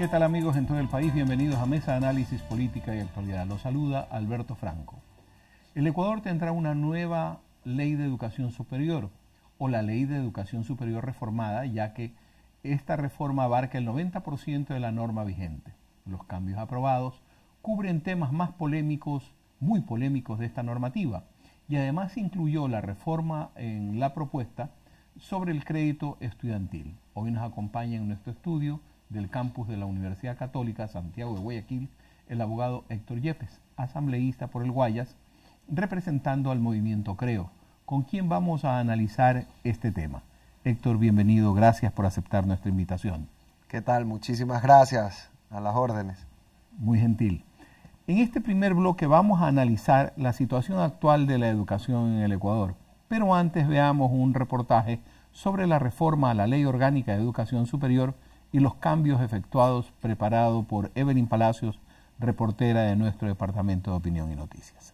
¿Qué tal amigos en todo el país? Bienvenidos a Mesa de Análisis Política y Actualidad. Los saluda Alberto Franco. El Ecuador tendrá una nueva ley de educación superior o la ley de educación superior reformada, ya que esta reforma abarca el 90% de la norma vigente. Los cambios aprobados cubren temas más polémicos, muy polémicos de esta normativa, y además incluyó la reforma en la propuesta sobre el crédito estudiantil. Hoy nos acompaña en nuestro estudio del campus de la Universidad Católica Santiago de Guayaquil, el abogado Héctor Yepes, asambleísta por el Guayas, representando al movimiento Creo, con quien vamos a analizar este tema. Héctor, bienvenido, gracias por aceptar nuestra invitación. ¿Qué tal? Muchísimas gracias, a las órdenes. Muy gentil. En este primer bloque vamos a analizar la situación actual de la educación en el Ecuador, pero antes veamos un reportaje sobre la reforma a la Ley Orgánica de Educación Superior y los cambios efectuados preparado por Evelyn Palacios, reportera de nuestro Departamento de Opinión y Noticias.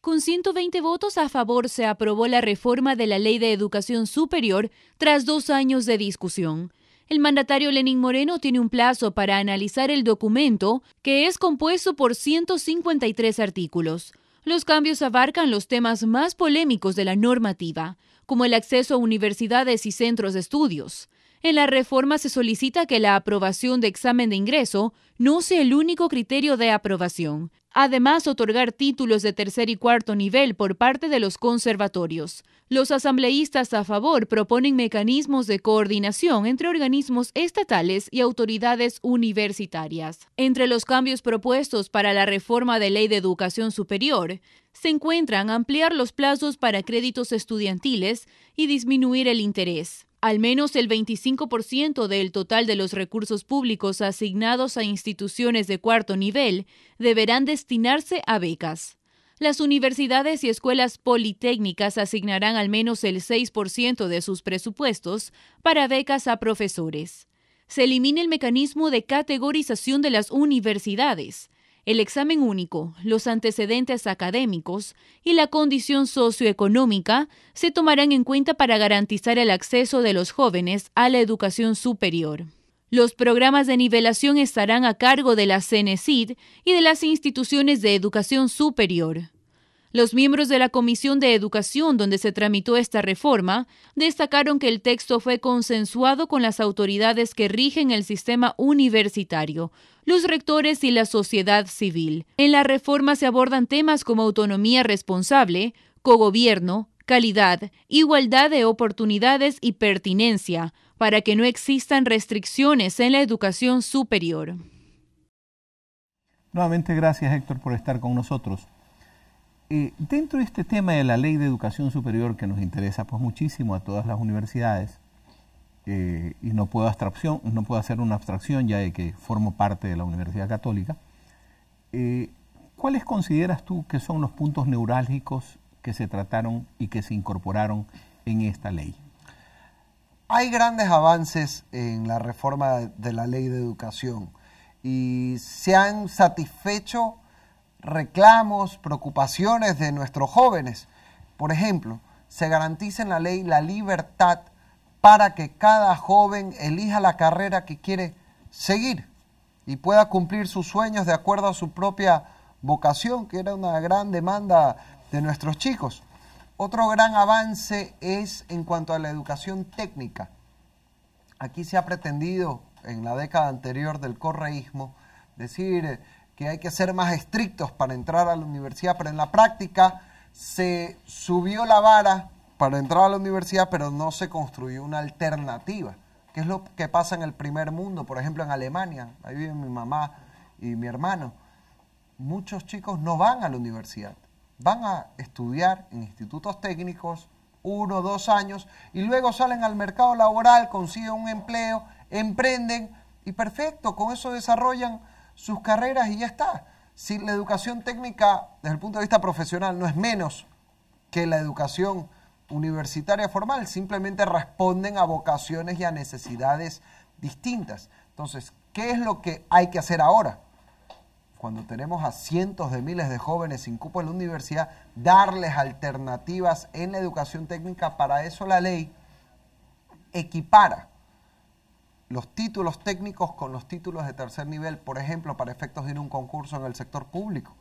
Con 120 votos a favor se aprobó la reforma de la Ley de Educación Superior tras dos años de discusión. El mandatario Lenín Moreno tiene un plazo para analizar el documento, que es compuesto por 153 artículos. Los cambios abarcan los temas más polémicos de la normativa, como el acceso a universidades y centros de estudios, en la reforma se solicita que la aprobación de examen de ingreso no sea el único criterio de aprobación. Además, otorgar títulos de tercer y cuarto nivel por parte de los conservatorios. Los asambleístas a favor proponen mecanismos de coordinación entre organismos estatales y autoridades universitarias. Entre los cambios propuestos para la reforma de ley de educación superior, se encuentran ampliar los plazos para créditos estudiantiles y disminuir el interés. Al menos el 25% del total de los recursos públicos asignados a instituciones de cuarto nivel deberán destinarse a becas. Las universidades y escuelas politécnicas asignarán al menos el 6% de sus presupuestos para becas a profesores. Se elimina el mecanismo de categorización de las universidades el examen único, los antecedentes académicos y la condición socioeconómica se tomarán en cuenta para garantizar el acceso de los jóvenes a la educación superior. Los programas de nivelación estarán a cargo de la CENESID y de las instituciones de educación superior. Los miembros de la Comisión de Educación donde se tramitó esta reforma destacaron que el texto fue consensuado con las autoridades que rigen el sistema universitario, los rectores y la sociedad civil. En la reforma se abordan temas como autonomía responsable, cogobierno, calidad, igualdad de oportunidades y pertinencia, para que no existan restricciones en la educación superior. Nuevamente gracias Héctor por estar con nosotros. Eh, dentro de este tema de la ley de educación superior que nos interesa pues muchísimo a todas las universidades, eh, y no puedo, hacer una abstracción ya de que formo parte de la Universidad Católica, eh, ¿cuáles consideras tú que son los puntos neurálgicos que se trataron y que se incorporaron en esta ley? Hay grandes avances en la reforma de la ley de educación y se han satisfecho reclamos, preocupaciones de nuestros jóvenes. Por ejemplo, se garantiza en la ley la libertad para que cada joven elija la carrera que quiere seguir y pueda cumplir sus sueños de acuerdo a su propia vocación, que era una gran demanda de nuestros chicos. Otro gran avance es en cuanto a la educación técnica. Aquí se ha pretendido en la década anterior del correísmo decir que hay que ser más estrictos para entrar a la universidad, pero en la práctica se subió la vara para entrar a la universidad, pero no se construyó una alternativa, ¿Qué es lo que pasa en el primer mundo, por ejemplo en Alemania, ahí viven mi mamá y mi hermano. Muchos chicos no van a la universidad, van a estudiar en institutos técnicos uno, o dos años, y luego salen al mercado laboral, consiguen un empleo, emprenden, y perfecto, con eso desarrollan sus carreras y ya está. Si la educación técnica desde el punto de vista profesional no es menos que la educación universitaria formal, simplemente responden a vocaciones y a necesidades distintas. Entonces, ¿qué es lo que hay que hacer ahora? Cuando tenemos a cientos de miles de jóvenes sin cupo en la universidad, darles alternativas en la educación técnica, para eso la ley equipara los títulos técnicos con los títulos de tercer nivel, por ejemplo, para efectos de un concurso en el sector público?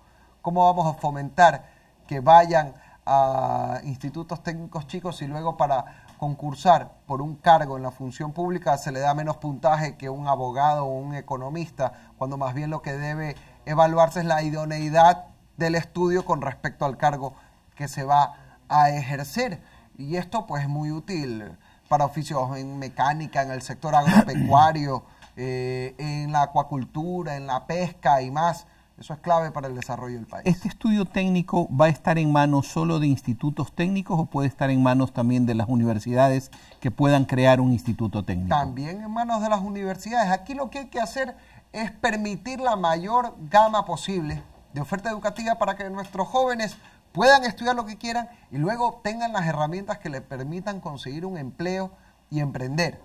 ¿Cómo vamos a fomentar que vayan a institutos técnicos chicos y luego para concursar por un cargo en la función pública se le da menos puntaje que un abogado o un economista, cuando más bien lo que debe evaluarse es la idoneidad del estudio con respecto al cargo que se va a ejercer. Y esto pues es muy útil para oficios en mecánica, en el sector agropecuario, eh, en la acuacultura, en la pesca y más. Eso es clave para el desarrollo del país. ¿Este estudio técnico va a estar en manos solo de institutos técnicos o puede estar en manos también de las universidades que puedan crear un instituto técnico? También en manos de las universidades. Aquí lo que hay que hacer es permitir la mayor gama posible de oferta educativa para que nuestros jóvenes puedan estudiar lo que quieran y luego tengan las herramientas que les permitan conseguir un empleo y emprender.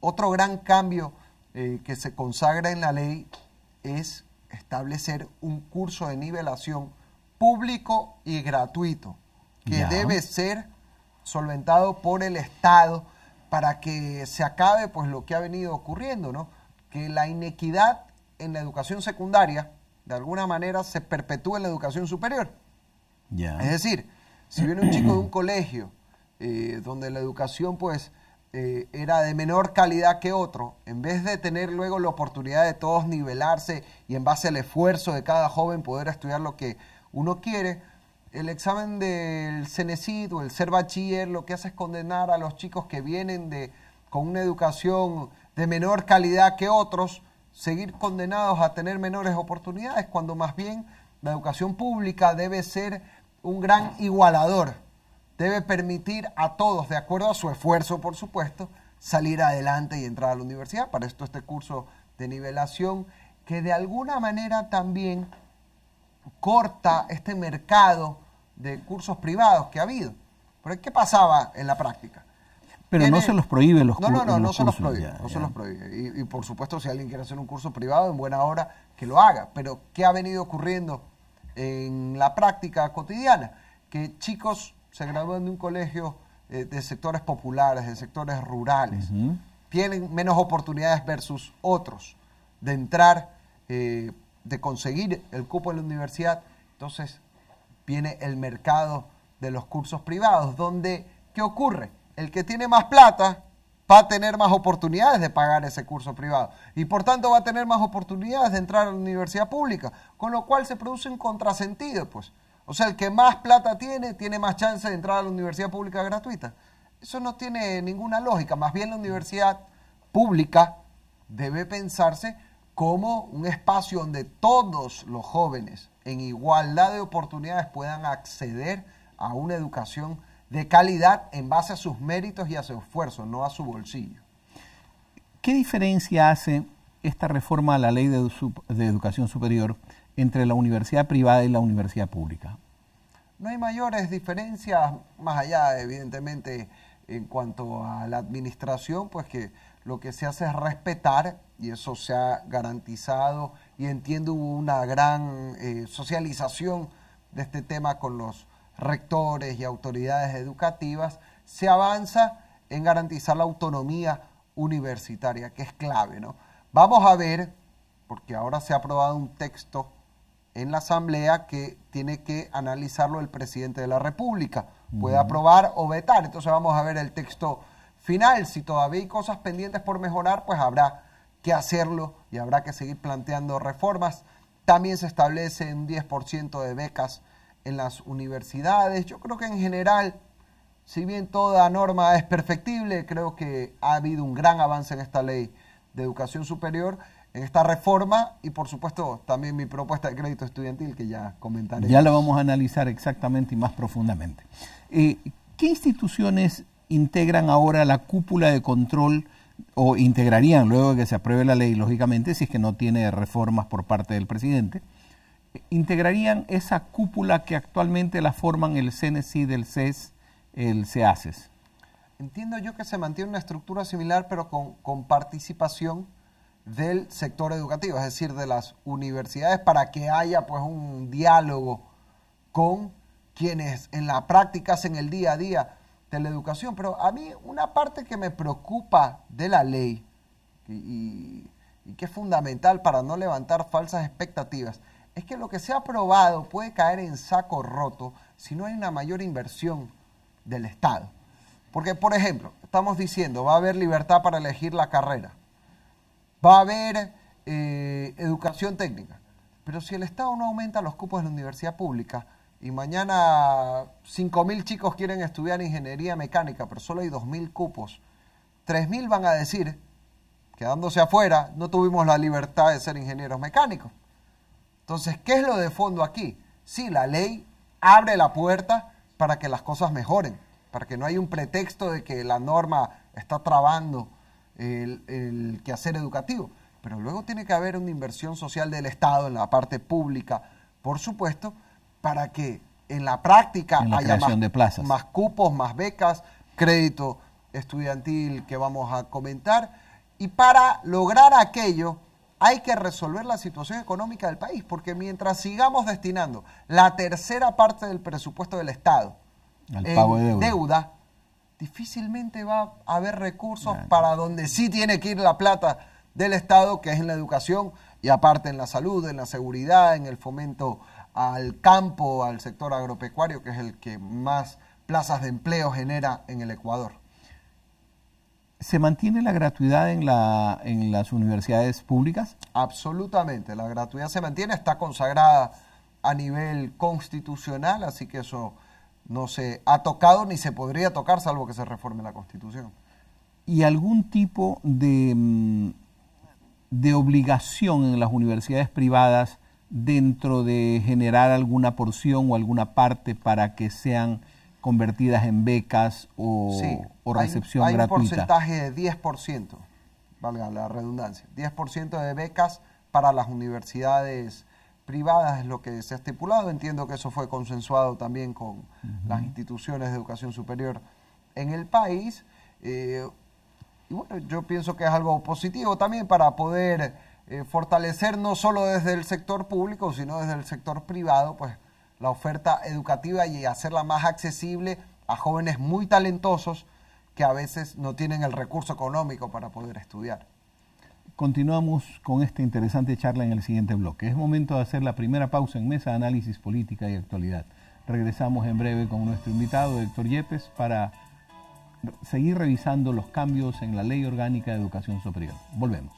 Otro gran cambio eh, que se consagra en la ley es establecer un curso de nivelación público y gratuito que debe ser solventado por el Estado para que se acabe pues lo que ha venido ocurriendo, ¿no? Que la inequidad en la educación secundaria de alguna manera se perpetúe en la educación superior. Es decir, si viene un chico de un colegio eh, donde la educación pues eh, era de menor calidad que otro, en vez de tener luego la oportunidad de todos nivelarse y en base al esfuerzo de cada joven poder estudiar lo que uno quiere, el examen del CENECID o el ser bachiller lo que hace es condenar a los chicos que vienen de, con una educación de menor calidad que otros, seguir condenados a tener menores oportunidades, cuando más bien la educación pública debe ser un gran igualador. Debe permitir a todos, de acuerdo a su esfuerzo, por supuesto, salir adelante y entrar a la universidad. Para esto este curso de nivelación que de alguna manera también corta este mercado de cursos privados que ha habido. Pero ¿qué pasaba en la práctica? Pero no se los prohíbe los cursos. No, no, no, no, se los prohíbe. no se los prohíbe. Y, y por supuesto, si alguien quiere hacer un curso privado, en buena hora que lo haga. Pero ¿qué ha venido ocurriendo en la práctica cotidiana, que chicos se gradúan de un colegio eh, de sectores populares, de sectores rurales, tienen menos oportunidades versus otros de entrar, eh, de conseguir el cupo de la universidad, entonces viene el mercado de los cursos privados, donde, ¿qué ocurre? El que tiene más plata va a tener más oportunidades de pagar ese curso privado y por tanto va a tener más oportunidades de entrar a la universidad pública, con lo cual se produce un contrasentido, pues. O sea, el que más plata tiene, tiene más chance de entrar a la universidad pública gratuita. Eso no tiene ninguna lógica, más bien la universidad pública debe pensarse como un espacio donde todos los jóvenes en igualdad de oportunidades puedan acceder a una educación de calidad en base a sus méritos y a su esfuerzo, no a su bolsillo. ¿Qué diferencia hace esta reforma a la ley de, educación superior entre la universidad privada y la universidad pública? No hay mayores diferencias, más allá, evidentemente, en cuanto a la administración, pues que lo que se hace es respetar, y eso se ha garantizado, y entiendo una gran eh, socialización de este tema con los rectores y autoridades educativas, se avanza en garantizar la autonomía universitaria, que es clave. Vamos a ver, porque ahora se ha aprobado un texto en la Asamblea que tiene que analizarlo el presidente de la República. Puede aprobar o vetar. Entonces vamos a ver el texto final. Si todavía hay cosas pendientes por mejorar, pues habrá que hacerlo y habrá que seguir planteando reformas. También se establece un 10% de becas en las universidades. Yo creo que en general, si bien toda norma es perfectible, creo que ha habido un gran avance en esta ley de educación superior, en esta reforma y por supuesto también mi propuesta de crédito estudiantil que ya comentaré. Ya la vamos a analizar exactamente y más profundamente. Eh, ¿Qué instituciones integran ahora la cúpula de control o integrarían luego de que se apruebe la ley, lógicamente, si es que no tiene reformas por parte del presidente? integrarían esa cúpula que actualmente la forman el CNC del CES, el CEACES. Entiendo yo que se mantiene una estructura similar, pero con, participación del sector educativo, es decir, de las universidades, para que haya pues, un diálogo con quienes en la práctica hacen el día a día de la educación. Pero a mí una parte que me preocupa de la ley y que es fundamental para no levantar falsas expectativas es que lo que se ha aprobado puede caer en saco roto si no hay una mayor inversión del Estado. Porque, por ejemplo, estamos diciendo, va a haber libertad para elegir la carrera, va a haber eh, educación técnica, pero si el Estado no aumenta los cupos de la universidad pública y mañana 5.000 chicos quieren estudiar ingeniería mecánica, pero solo hay 2.000 cupos, 3.000 van a decir, quedándose afuera, no tuvimos la libertad de ser ingenieros mecánicos. Entonces, ¿qué es lo de fondo aquí? Sí, la ley abre la puerta para que las cosas mejoren, para que no haya un pretexto de que la norma está trabando el, quehacer educativo. Pero luego tiene que haber una inversión social del Estado en la parte pública, por supuesto, para que en la práctica haya más cupos, más becas, crédito estudiantil que vamos a comentar. Y para lograr aquello, hay que resolver la situación económica del país, porque mientras sigamos destinando la tercera parte del presupuesto del Estado en deuda. difícilmente va a haber recursos para donde sí tiene que ir la plata del Estado, que es en la educación y aparte en la salud, en la seguridad, en el fomento al campo, al sector agropecuario, que es el que más plazas de empleo genera en el Ecuador. ¿Se mantiene la gratuidad en, la, en las universidades públicas? Absolutamente, la gratuidad se mantiene, está consagrada a nivel constitucional, así que eso no se ha tocado ni se podría tocar salvo que se reforme la constitución. ¿Y algún tipo de, mm, de obligación en las universidades privadas dentro de generar alguna porción o alguna parte para que sean convertidas en becas o, recepción hay, Hay un porcentaje de 10%, valga la redundancia, 10% de becas para las universidades privadas es lo que se ha estipulado. Entiendo que eso fue consensuado también con las instituciones de educación superior en el país. Eh, y bueno, yo pienso que es algo positivo también para poder eh, fortalecer no solo desde el sector público, sino desde el sector privado, pues la oferta educativa y hacerla más accesible a jóvenes muy talentosos que a veces no tienen el recurso económico para poder estudiar. Continuamos con esta interesante charla en el siguiente bloque. Es momento de hacer la primera pausa en mesa de análisis política y actualidad. Regresamos en breve con nuestro invitado, Héctor Yepes, para seguir revisando los cambios en la Ley Orgánica de Educación Superior. Volvemos.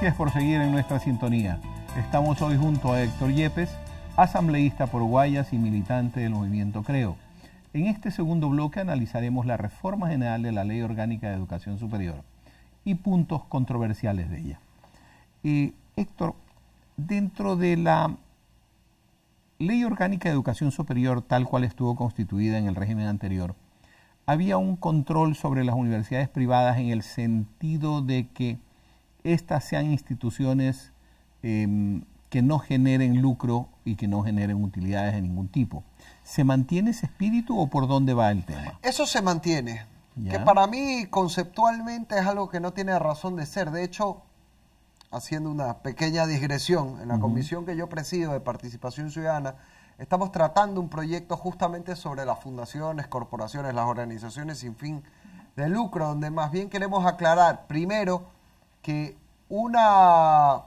Gracias por seguir en nuestra sintonía. Estamos hoy junto a Héctor Yepes, asambleísta por Guayas y militante del movimiento Creo. En este segundo bloque analizaremos la reforma general de la Ley Orgánica de Educación Superior y puntos controversiales de ella. Eh, Héctor, dentro de la Ley Orgánica de Educación Superior, tal cual estuvo constituida en el régimen anterior, había un control sobre las universidades privadas en el sentido de que estas sean instituciones em, que no generen lucro y que no generen utilidades de ningún tipo. ¿Se mantiene ese espíritu o por dónde va el tema? Eso se mantiene, que para mí conceptualmente es algo que no tiene razón de ser. De hecho, haciendo una pequeña digresión, en la comisión que yo presido de Participación Ciudadana, estamos tratando un proyecto justamente sobre las fundaciones, corporaciones, las organizaciones sin fin de lucro, donde más bien queremos aclarar, primero, que una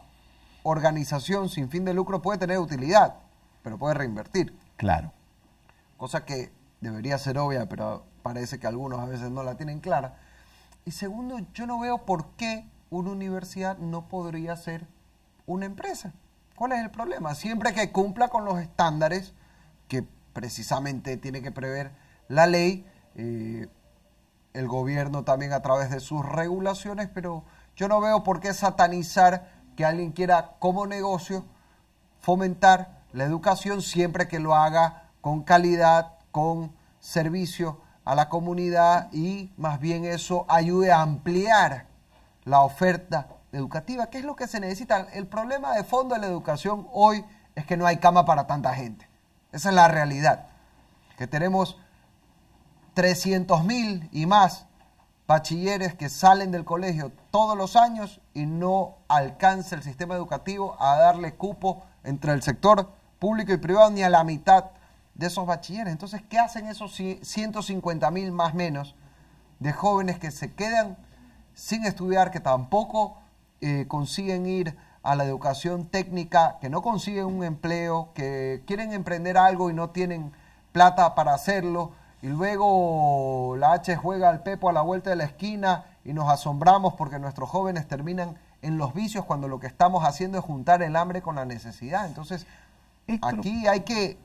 organización sin fin de lucro puede tener utilidad, pero puede reinvertir. Claro. Cosa que debería ser obvia, pero parece que algunos a veces no la tienen clara. Y segundo, yo no veo por qué una universidad no podría ser una empresa. ¿Cuál es el problema? Siempre que cumpla con los estándares que precisamente tiene que prever la ley, eh, el gobierno también a través de sus regulaciones, pero yo no veo por qué satanizar que alguien quiera como negocio fomentar la educación siempre que lo haga con calidad, con servicio a la comunidad y más bien eso ayude a ampliar la oferta educativa, que es lo que se necesita. El problema de fondo de la educación hoy es que no hay cama para tanta gente. Esa es la realidad. Que tenemos 300 mil y más bachilleres que salen del colegio todos los años y no alcanza el sistema educativo a darle cupo entre el sector público y privado ni a la mitad de esos bachilleres. Entonces, ¿qué hacen esos 150 mil más menos de jóvenes que se quedan sin estudiar, que tampoco eh, consiguen ir a la educación técnica, que no consiguen un empleo, que quieren emprender algo y no tienen plata para hacerlo? Y luego la H juega al Pepo a la vuelta de la esquina y nos asombramos porque nuestros jóvenes terminan en los vicios cuando lo que estamos haciendo es juntar el hambre con la necesidad. Entonces, aquí hay que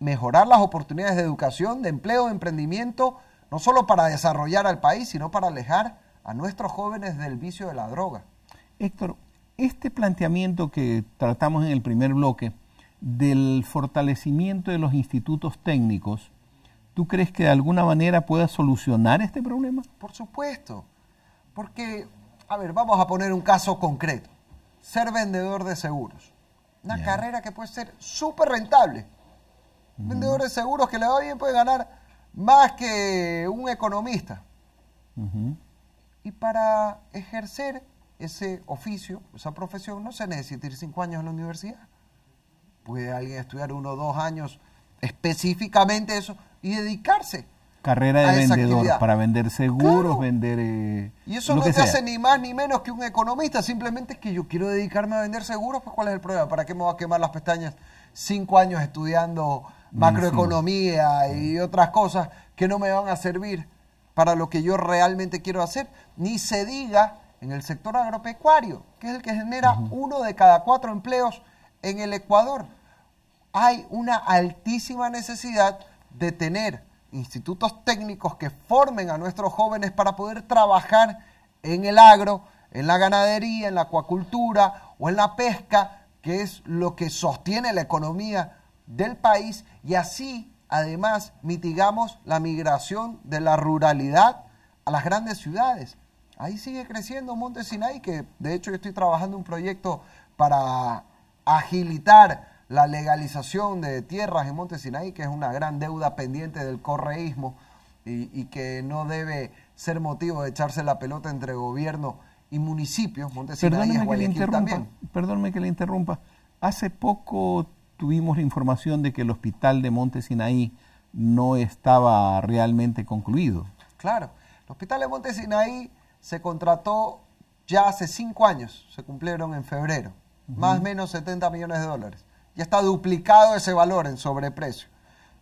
mejorar las oportunidades de educación, de empleo, de emprendimiento, no solo para desarrollar al país, sino para alejar a nuestros jóvenes del vicio de la droga. Héctor, este planteamiento que tratamos en el primer bloque del fortalecimiento de los institutos técnicos ¿Tú crees que de alguna manera pueda solucionar este problema? Por supuesto, porque, a ver, vamos a poner un caso concreto. Ser vendedor de seguros. Una carrera que puede ser súper rentable. Vendedor de seguros que le va bien puede ganar más que un economista. Y para ejercer ese oficio, esa profesión, no se necesita ir cinco años en la universidad. Puede alguien estudiar uno o dos años específicamente eso y dedicarse. Carrera de vendedor, para vender seguros, vender... Eh, y eso no que hace ni más ni menos que un economista, simplemente es que yo quiero dedicarme a vender seguros, pues ¿cuál es el problema? ¿Para qué me va a quemar las pestañas cinco años estudiando macroeconomía y otras cosas que no me van a servir para lo que yo realmente quiero hacer? Ni se diga en el sector agropecuario, que es el que genera uno de cada cuatro empleos en el Ecuador. Hay una altísima necesidad de tener institutos técnicos que formen a nuestros jóvenes para poder trabajar en el agro, en la ganadería, en la acuacultura o en la pesca, que es lo que sostiene la economía del país y así además mitigamos la migración de la ruralidad a las grandes ciudades. Ahí sigue creciendo Monte Sinai, que de hecho yo estoy trabajando un proyecto para agilitar la legalización de tierras en Monte Sinaí, que es una gran deuda pendiente del correísmo y, que no debe ser motivo de echarse la pelota entre gobierno y municipios. Monte también. Perdóneme que le interrumpa. Hace poco tuvimos la información de que el hospital de Monte no estaba realmente concluido. Claro, el hospital de Monte se contrató ya hace cinco años, se cumplieron en febrero, más o menos 70 millones de dólares. Ya está duplicado ese valor en sobreprecio.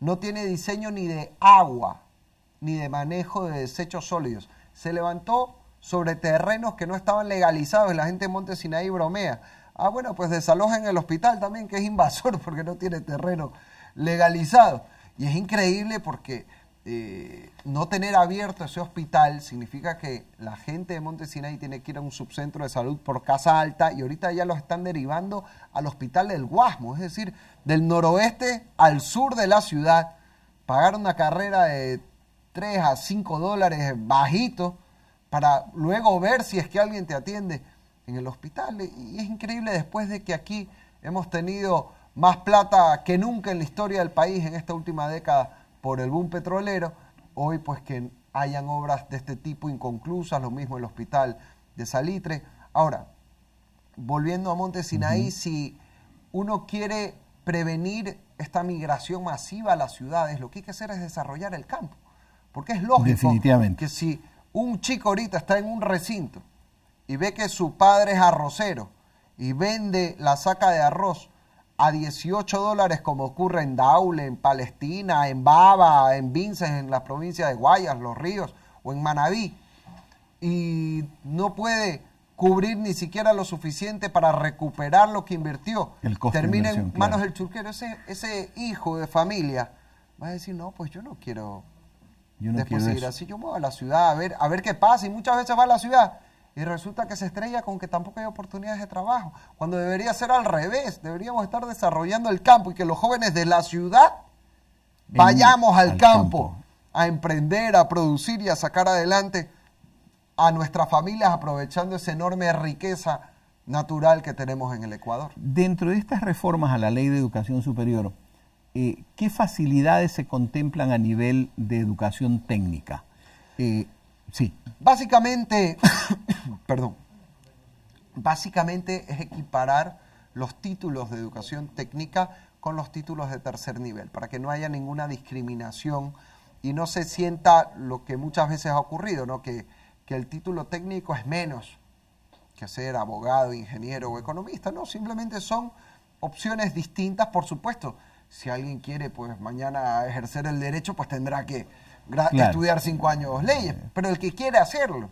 No tiene diseño ni de agua, ni de manejo de desechos sólidos. Se levantó sobre terrenos que no estaban legalizados. La gente de Monte Sinaí bromea. Ah, bueno, pues desaloja en el hospital también, que es invasor porque no tiene terreno legalizado. Y es increíble porque eh, no tener abierto ese hospital significa que la gente de Montesinay tiene que ir a un subcentro de salud por Casa Alta y ahorita ya los están derivando al hospital del Guasmo, es decir, del noroeste al sur de la ciudad, pagar una carrera de 3 a 5 dólares bajito para luego ver si es que alguien te atiende en el hospital. Y es increíble después de que aquí hemos tenido más plata que nunca en la historia del país en esta última década por el boom petrolero, hoy pues que hayan obras de este tipo inconclusas, lo mismo el hospital de Salitre. Ahora, volviendo a Monte si uno quiere prevenir esta migración masiva a las ciudades, lo que hay que hacer es desarrollar el campo. Porque es lógico que si un chico ahorita está en un recinto y ve que su padre es arrocero y vende la saca de arroz a 18 dólares como ocurre en Daule, en Palestina, en Baba, en Vinces, en la provincia de Guayas, Los Ríos o en Manabí. Y no puede cubrir ni siquiera lo suficiente para recuperar lo que invirtió. El Termina en manos del churquero. Ese, hijo de familia va a decir, no, pues yo no quiero yo no después quiero así. Yo me voy a la ciudad a ver, a ver qué pasa. Y muchas veces va a la ciudad y resulta que se estrella con que tampoco hay oportunidades de trabajo, cuando debería ser al revés, deberíamos estar desarrollando el campo y que los jóvenes de la ciudad vayamos al, campo, a emprender, a producir y a sacar adelante a nuestras familias aprovechando esa enorme riqueza natural que tenemos en el Ecuador. Dentro de estas reformas a la ley de educación superior, eh, ¿qué facilidades se contemplan a nivel de educación técnica? Eh, sí. Básicamente perdón, básicamente es equiparar los títulos de educación técnica con los títulos de tercer nivel, para que no haya ninguna discriminación y no se sienta lo que muchas veces ha ocurrido, ¿no? que, que el título técnico es menos que ser abogado, ingeniero o economista, no, simplemente son opciones distintas, por supuesto. Si alguien quiere, pues mañana ejercer el derecho, pues tendrá que estudiar cinco años leyes, pero el que quiere hacerlo,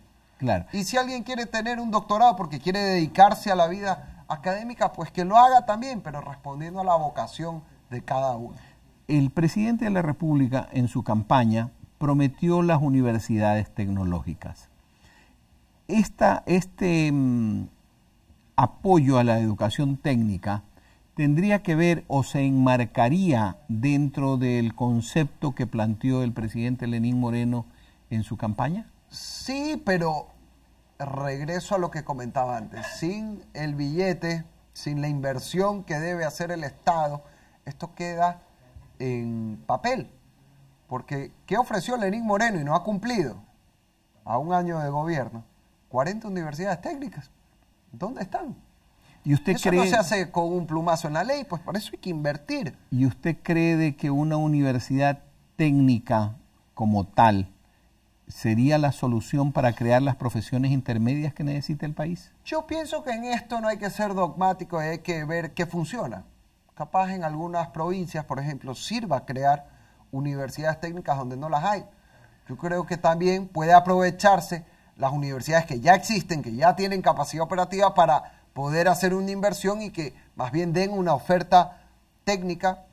y si alguien quiere tener un doctorado porque quiere dedicarse a la vida académica, pues que lo haga también, pero respondiendo a la vocación de cada uno. El presidente de la República en su campaña prometió las universidades tecnológicas. Esta, este mm, apoyo a la educación técnica tendría que ver o se enmarcaría dentro del concepto que planteó el presidente Lenín Moreno en su campaña? Sí, pero regreso a lo que comentaba antes. Sin el billete, sin la inversión que debe hacer el Estado, esto queda en papel. Porque, ¿qué ofreció Lenín Moreno y no ha cumplido? A un año de gobierno, 40 universidades técnicas. ¿Dónde están? ¿Y usted cree que no se hace con un plumazo en la ley, pues por eso hay que invertir. ¿Y usted cree que una universidad técnica como tal sería la solución para crear las profesiones intermedias que necesita el país? Yo pienso que en esto no hay que ser dogmático, hay que ver qué funciona. Capaz en algunas provincias, por ejemplo, sirva crear universidades técnicas donde no las hay. Yo creo que también puede aprovecharse las universidades que ya existen, que ya tienen capacidad operativa para poder hacer una inversión y que más bien den una oferta técnica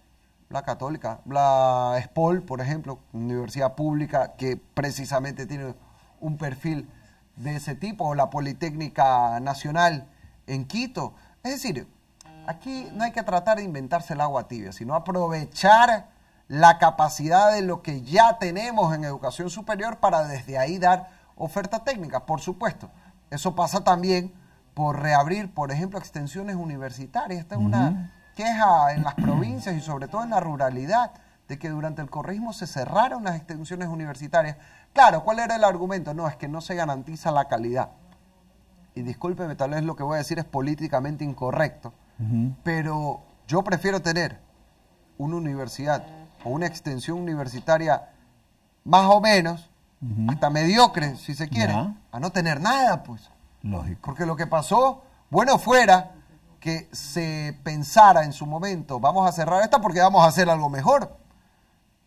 la católica, la SPOL, por ejemplo, universidad pública que precisamente tiene un perfil de ese tipo, o la Politécnica Nacional en Quito. Es decir, aquí no hay que tratar de inventarse el agua tibia, sino aprovechar la capacidad de lo que ya tenemos en educación superior para desde ahí dar oferta técnica, por supuesto. Eso pasa también por reabrir, por ejemplo, extensiones universitarias. Esta es una queja en las provincias y sobre todo en la ruralidad de que durante el corrismo se cerraron las extensiones universitarias. Claro, ¿cuál era el argumento? No, es que no se garantiza la calidad. Y discúlpeme, tal vez lo que voy a decir es políticamente incorrecto, pero yo prefiero tener una universidad o una extensión universitaria más o menos, hasta mediocre, si se quiere, a no tener nada, pues. Lógico. Porque lo que pasó, bueno fuera que se pensara en su momento, vamos a cerrar esta porque vamos a hacer algo mejor.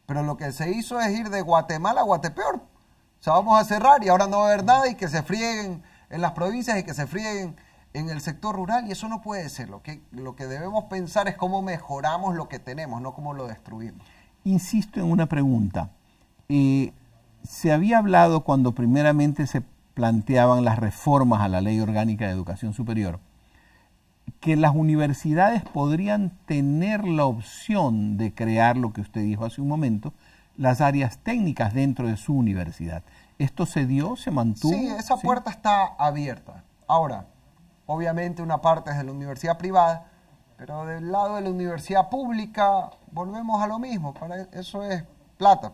Pero lo que se hizo es ir de Guatemala a Guatepeor. O sea, vamos a cerrar y ahora no va a haber nada y que se frieguen en las provincias y que se frieguen en el sector rural y eso no puede ser. Lo que, lo que debemos pensar es cómo mejoramos lo que tenemos, no cómo lo destruimos. Insisto en una pregunta. Eh, se había hablado cuando primeramente se planteaban las reformas a la ley orgánica de educación superior que las universidades podrían tener la opción de crear lo que usted dijo hace un momento, las áreas técnicas dentro de su universidad. ¿Esto se dio, se mantuvo? Sí, esa puerta está abierta. Ahora, obviamente una parte es de la universidad privada, pero del lado de la universidad pública volvemos a lo mismo, para eso es plata.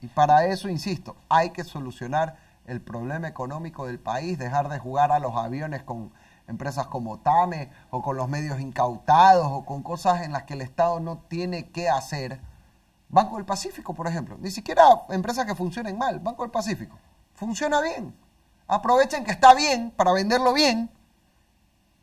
Y para eso, insisto, hay que solucionar el problema económico del país, dejar de jugar a los aviones con empresas como TAME o con los medios incautados o con cosas en las que el Estado no tiene que hacer. Banco del Pacífico, por ejemplo, ni siquiera empresas que funcionen mal, Banco del Pacífico, funciona bien. Aprovechen que está bien para venderlo bien,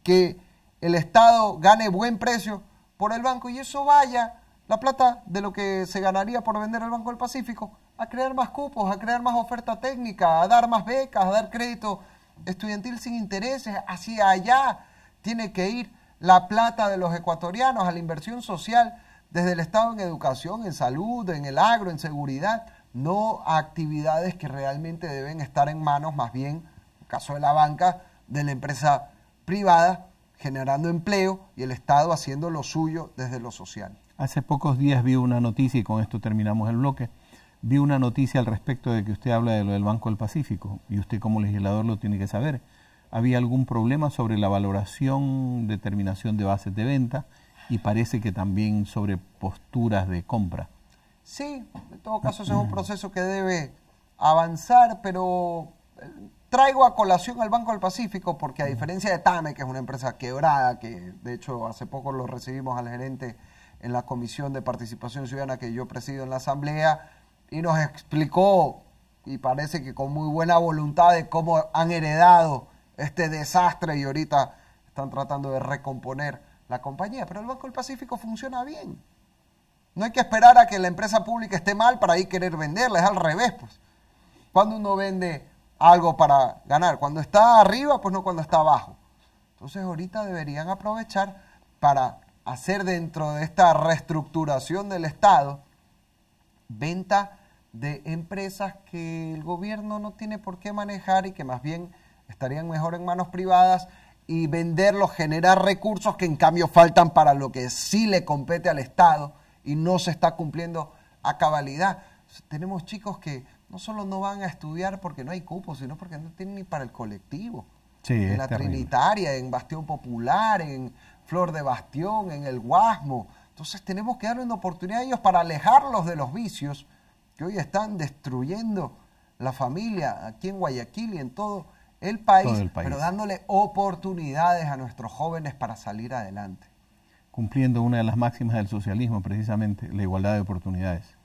que el Estado gane buen precio por el banco y eso vaya la plata de lo que se ganaría por vender el Banco del Pacífico a crear más cupos, a crear más oferta técnica, a dar más becas, a dar crédito estudiantil sin intereses, hacia allá tiene que ir la plata de los ecuatorianos a la inversión social desde el Estado en educación, en salud, en el agro, en seguridad, no a actividades que realmente deben estar en manos más bien, en el caso de la banca, de la empresa privada, generando empleo y el Estado haciendo lo suyo desde lo social. Hace pocos días vi una noticia y con esto terminamos el bloque vi una noticia al respecto de que usted habla de lo del Banco del Pacífico y usted como legislador lo tiene que saber. Había algún problema sobre la valoración, determinación de bases de venta y parece que también sobre posturas de compra. Sí, en todo caso es un proceso que debe avanzar, pero eh, traigo a colación al Banco del Pacífico porque a diferencia de TAME, que es una empresa quebrada, que de hecho hace poco lo recibimos al gerente en la Comisión de Participación Ciudadana que yo presido en la Asamblea, y nos explicó, y parece que con muy buena voluntad, de cómo han heredado este desastre y ahorita están tratando de recomponer la compañía. Pero el Banco del Pacífico funciona bien. No hay que esperar a que la empresa pública esté mal para ahí querer venderla, es al revés. Pues. Cuando uno vende algo para ganar, cuando está arriba, pues no cuando está abajo. Entonces ahorita deberían aprovechar para hacer dentro de esta reestructuración del Estado venta de empresas que el gobierno no tiene por qué manejar y que más bien estarían mejor en manos privadas y venderlos, generar recursos que en cambio faltan para lo que sí le compete al Estado y no se está cumpliendo a cabalidad. Tenemos chicos que no solo no van a estudiar porque no hay cupos, sino porque no tienen ni para el colectivo. en la Trinitaria, en Bastión Popular, en Flor de Bastión, en el Guasmo. Entonces tenemos que darle una oportunidad a ellos para alejarlos de los vicios que hoy están destruyendo la familia aquí en Guayaquil y en todo el país, pero dándole oportunidades a nuestros jóvenes para salir adelante. Cumpliendo una de las máximas del socialismo, precisamente, la igualdad de oportunidades.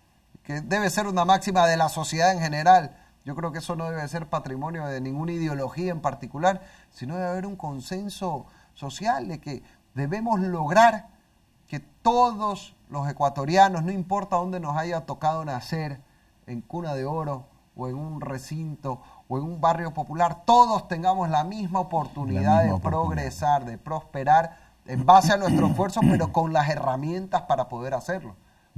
Que debe ser una máxima de la sociedad en general. Yo creo que eso no debe ser patrimonio de ninguna ideología en particular, sino debe haber un consenso social de que debemos lograr que todos los ecuatorianos, no importa dónde nos haya tocado nacer, en cuna de oro o en un recinto o en un barrio popular, todos tengamos la misma oportunidad de progresar, de prosperar en base a nuestro esfuerzo, pero con las herramientas para poder hacerlo.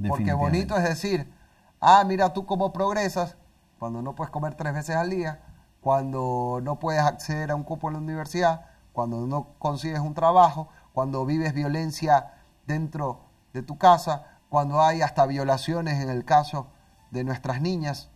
Porque bonito es decir, ah, mira tú cómo progresas cuando no puedes comer tres veces al día, cuando no puedes acceder a un cupo en la universidad, cuando no consigues un trabajo, cuando vives violencia dentro de tu casa, cuando hay hasta violaciones en el caso de nuestras niñas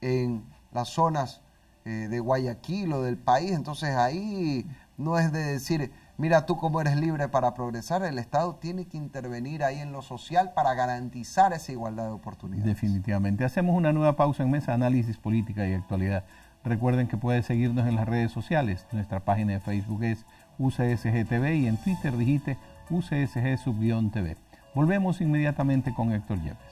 en las zonas eh, de Guayaquil o del país. Entonces ahí no es de decir, mira tú cómo eres libre para progresar, el Estado tiene que intervenir ahí en lo social para garantizar esa igualdad de oportunidades. Definitivamente. Hacemos una nueva pausa en Mesa Análisis Política y Actualidad. Recuerden que pueden seguirnos en las redes sociales. Nuestra página de Facebook es UCSGTV y en Twitter dijiste... UCSG-TV. Volvemos inmediatamente con Héctor Yepes.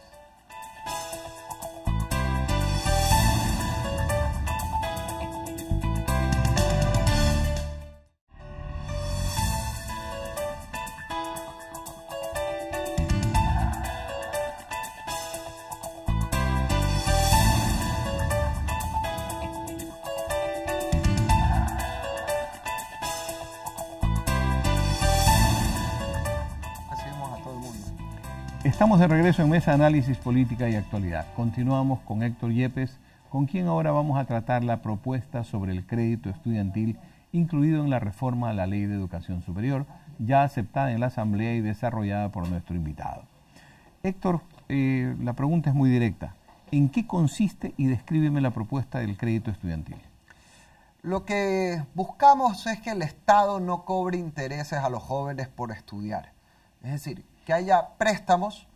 de regreso en Mesa Análisis Política y Actualidad. Continuamos con Héctor Yepes, con quien ahora vamos a tratar la propuesta sobre el crédito estudiantil incluido en la reforma a la Ley de Educación Superior, ya aceptada en la Asamblea y desarrollada por nuestro invitado. Héctor, eh, la pregunta es muy directa. ¿En qué consiste y descríbeme la propuesta del crédito estudiantil? Lo que buscamos es que el Estado no cobre intereses a los jóvenes por estudiar. Es decir, que haya préstamos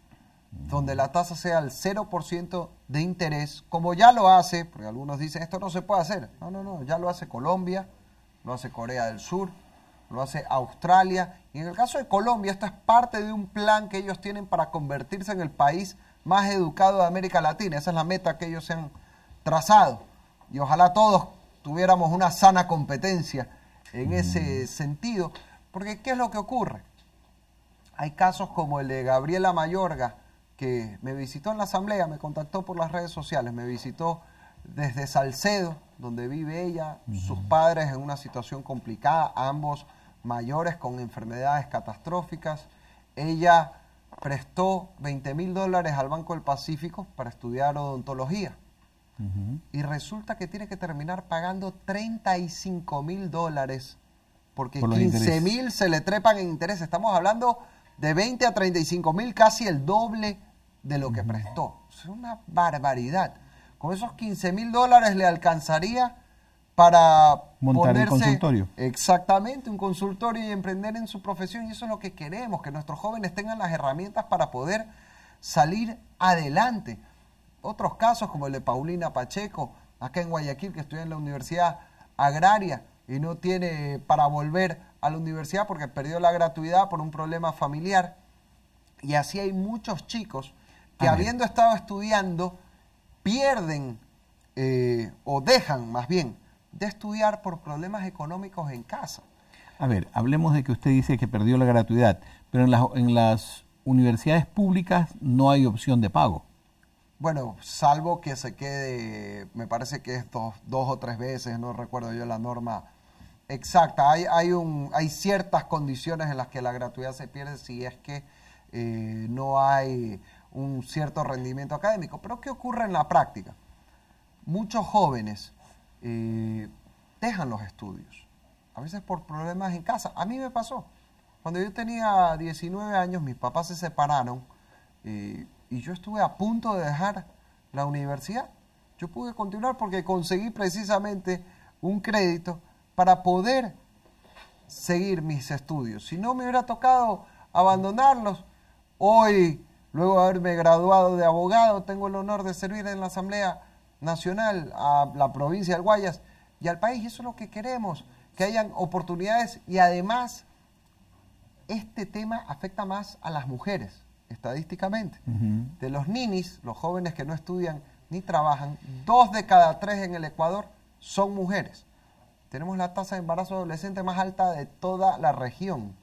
donde la tasa sea el 0% de interés, como ya lo hace, porque algunos dicen, esto no se puede hacer. No, no, no, ya lo hace Colombia, lo hace Corea del Sur, lo hace Australia. Y en el caso de Colombia, esto es parte de un plan que ellos tienen para convertirse en el país más educado de América Latina. Esa es la meta que ellos se han trazado. Y ojalá todos tuviéramos una sana competencia en mm. ese sentido. Porque ¿qué es lo que ocurre? Hay casos como el de Gabriela Mayorga, me visitó en la asamblea, me contactó por las redes sociales, me visitó desde Salcedo, donde vive ella, sus padres en una situación complicada, ambos mayores con enfermedades catastróficas. Ella prestó 20 mil dólares al Banco del Pacífico para estudiar odontología. Y resulta que tiene que terminar pagando 35 mil dólares porque 15 mil se le trepan en interés. Estamos hablando de 20 a 35 mil, casi el doble de lo que prestó. es una barbaridad. Con esos 15 mil dólares le alcanzaría para montar ponerse, consultorio. Exactamente, un consultorio y emprender en su profesión. Y eso es lo que queremos, que nuestros jóvenes tengan las herramientas para poder salir adelante. Otros casos como el de Paulina Pacheco, acá en Guayaquil, que estudia en la Universidad Agraria y no tiene para volver a la universidad porque perdió la gratuidad por un problema familiar. Y así hay muchos chicos que habiendo estado estudiando, pierden eh, o dejan más bien de estudiar por problemas económicos en casa. A ver, hablemos de que usted dice que perdió la gratuidad, pero en las, universidades públicas no hay opción de pago. Bueno, salvo que se quede, me parece que es dos, o tres veces, no recuerdo yo la norma exacta. Hay, hay, un, hay ciertas condiciones en las que la gratuidad se pierde si es que eh, no hay un cierto rendimiento académico. Pero ¿qué ocurre en la práctica? Muchos jóvenes eh, dejan los estudios, a veces por problemas en casa. A mí me pasó. Cuando yo tenía 19 años, mis papás se separaron eh, y yo estuve a punto de dejar la universidad. Yo pude continuar porque conseguí precisamente un crédito para poder seguir mis estudios. Si no me hubiera tocado abandonarlos, hoy Luego de haberme graduado de abogado, tengo el honor de servir en la Asamblea Nacional a la provincia de Guayas y al país. Y Eso es lo que queremos, que hayan oportunidades y además este tema afecta más a las mujeres, estadísticamente. De los ninis, los jóvenes que no estudian ni trabajan, dos de cada tres en el Ecuador son mujeres. Tenemos la tasa de embarazo adolescente más alta de toda la región.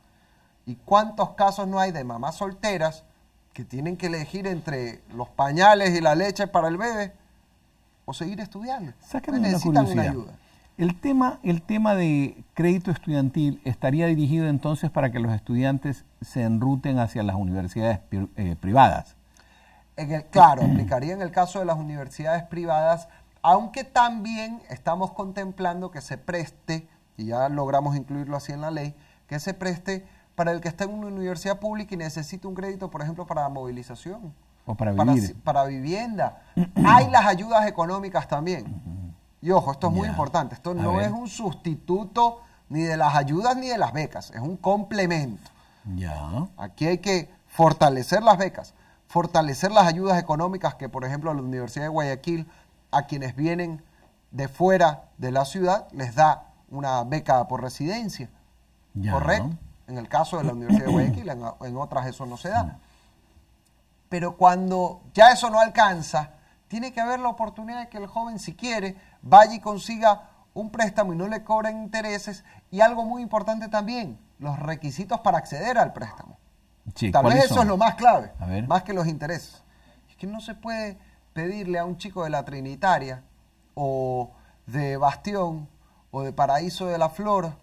¿Y cuántos casos no hay de mamás solteras que tienen que elegir entre los pañales y la leche para el bebé o seguir estudiando. Pues una ayuda. El tema, el tema de crédito estudiantil estaría dirigido entonces para que los estudiantes se enruten hacia las universidades eh, privadas. claro, aplicaría en el caso de las universidades privadas, aunque también estamos contemplando que se preste, y ya logramos incluirlo así en la ley, que se preste para el que está en una universidad pública y necesita un crédito, por ejemplo, para movilización. O para Para, vivienda. Hay las ayudas económicas también. Y ojo, esto es muy importante. Esto no es un sustituto ni de las ayudas ni de las becas. Es un complemento. Ya. Aquí hay que fortalecer las becas, fortalecer las ayudas económicas que, por ejemplo, la Universidad de Guayaquil, a quienes vienen de fuera de la ciudad, les da una beca por residencia. Correcto. En el caso de la Universidad de Guayaquil, en, otras eso no se da. Pero cuando ya eso no alcanza, tiene que haber la oportunidad de que el joven, si quiere, vaya y consiga un préstamo y no le cobren intereses. Y algo muy importante también, los requisitos para acceder al préstamo. Sí, Tal vez eso es lo más clave, más que los intereses. Es que no se puede pedirle a un chico de la Trinitaria o de Bastión o de Paraíso de la Flor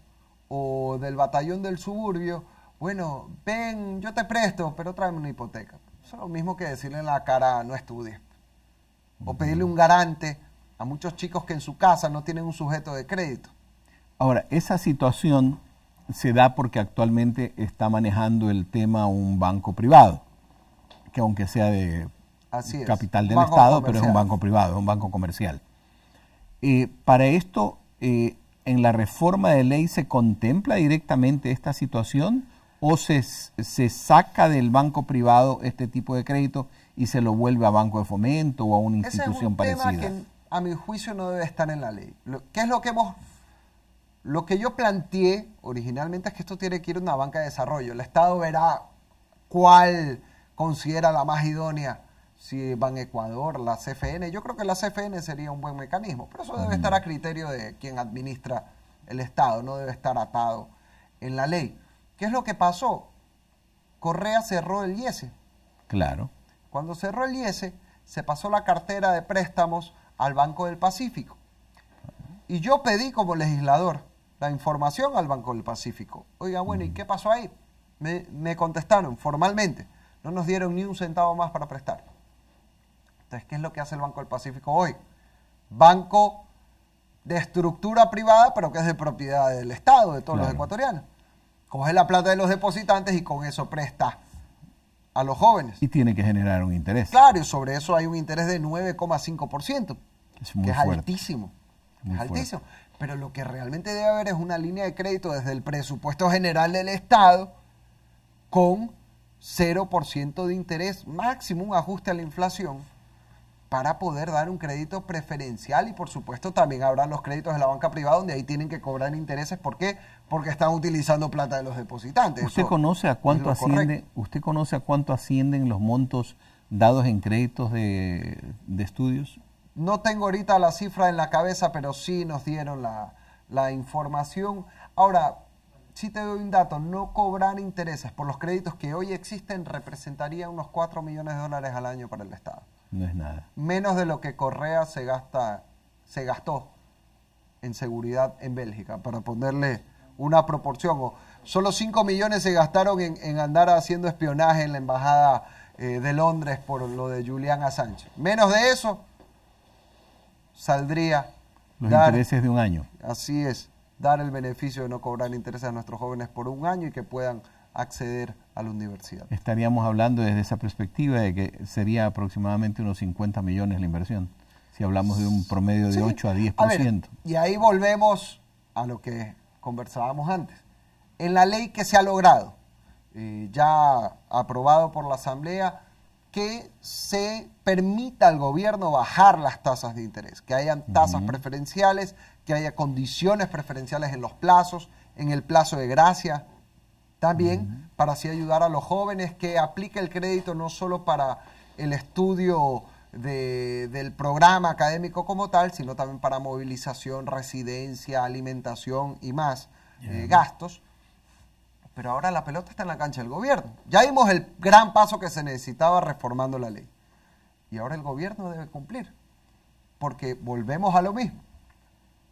o del batallón del suburbio, bueno, ven, yo te presto, pero tráeme una hipoteca. Eso es lo mismo que decirle en la cara, no estudies. O pedirle un garante a muchos chicos que en su casa no tienen un sujeto de crédito. Ahora, esa situación se da porque actualmente está manejando el tema un banco privado, que aunque sea de capital del Estado, pero es un banco privado, es un banco comercial. Eh, para esto, eh, en la reforma de ley se contempla directamente esta situación o se, se, saca del banco privado este tipo de crédito y se lo vuelve a banco de fomento o a una institución Ese es parecida. que a mi juicio no debe estar en la ley. ¿Qué es lo que hemos lo que yo planteé originalmente es que esto tiene que ir a una banca de desarrollo. El Estado verá cuál considera la más idónea si van a Ecuador, la CFN. Yo creo que la CFN sería un buen mecanismo, pero eso debe estar a criterio de quien administra el Estado, no debe estar atado en la ley. ¿Qué es lo que pasó? Correa cerró el IES. E. Claro. Cuando cerró el IESE, e, se pasó la cartera de préstamos al Banco del Pacífico. Y yo pedí como legislador la información al Banco del Pacífico. Oiga, bueno, ¿y qué pasó ahí? Me, me contestaron formalmente. No nos dieron ni un centavo más para prestar. Entonces, ¿qué es lo que hace el Banco del Pacífico hoy? Banco de estructura privada, pero que es de propiedad del Estado, de todos los ecuatorianos. Coge la plata de los depositantes y con eso presta a los jóvenes. Y tiene que generar un interés. Claro, y sobre eso hay un interés de 9,5%, que es altísimo. Pero lo que realmente debe haber es una línea de crédito desde el presupuesto general del Estado con 0% de interés, máximo un ajuste a la inflación para poder dar un crédito preferencial y por supuesto también habrá los créditos de la banca privada donde ahí tienen que cobrar intereses. ¿Por qué? Porque están utilizando plata de los depositantes. ¿Usted conoce a cuánto usted conoce a cuánto ascienden los montos dados en créditos de, estudios? No tengo ahorita la cifra en la cabeza, pero sí nos dieron la, información. Ahora, si te doy un dato, no cobrar intereses por los créditos que hoy existen representaría unos 4 millones de dólares al año para el Estado. No es nada. Menos de lo que Correa se, gasta, se gastó en seguridad en Bélgica, para ponerle una proporción. solo 5 millones se gastaron en, andar haciendo espionaje en la embajada eh, de Londres por lo de Julian Assange. Menos de eso saldría. Los intereses de un año. Así es, dar el beneficio de no cobrar intereses a nuestros jóvenes por un año y que puedan acceder a la universidad. Estaríamos hablando desde esa perspectiva de que sería aproximadamente unos 50 millones la inversión, si hablamos de un promedio de 8 a 10%. y ahí volvemos a lo que conversábamos antes. En la ley que se ha logrado, eh, ya aprobado por la Asamblea, que se permita al gobierno bajar las tasas de interés, que hayan tasas preferenciales, que haya condiciones preferenciales en los plazos, en el plazo de gracia, también para así ayudar a los jóvenes que aplique el crédito no solo para el estudio del programa académico como tal, sino también para movilización, residencia, alimentación y más eh, gastos. Pero ahora la pelota está en la cancha del gobierno. Ya dimos el gran paso que se necesitaba reformando la ley. Y ahora el gobierno debe cumplir. Porque volvemos a lo mismo.